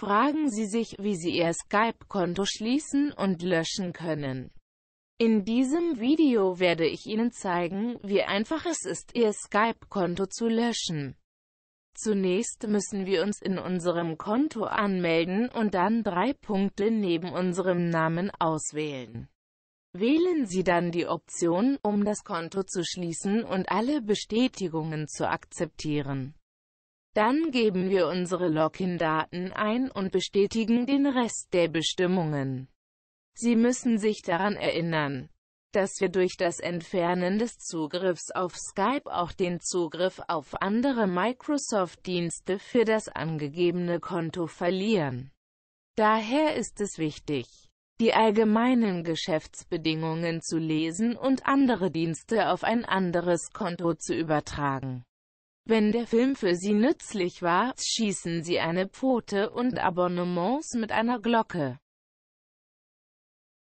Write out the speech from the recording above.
fragen Sie sich, wie Sie Ihr Skype-Konto schließen und löschen können. In diesem Video werde ich Ihnen zeigen, wie einfach es ist, Ihr Skype-Konto zu löschen. Zunächst müssen wir uns in unserem Konto anmelden und dann drei Punkte neben unserem Namen auswählen. Wählen Sie dann die Option, um das Konto zu schließen und alle Bestätigungen zu akzeptieren. Dann geben wir unsere Login-Daten ein und bestätigen den Rest der Bestimmungen. Sie müssen sich daran erinnern, dass wir durch das Entfernen des Zugriffs auf Skype auch den Zugriff auf andere Microsoft-Dienste für das angegebene Konto verlieren. Daher ist es wichtig, die allgemeinen Geschäftsbedingungen zu lesen und andere Dienste auf ein anderes Konto zu übertragen. Wenn der Film für sie nützlich war, schießen sie eine Pfote und Abonnements mit einer Glocke.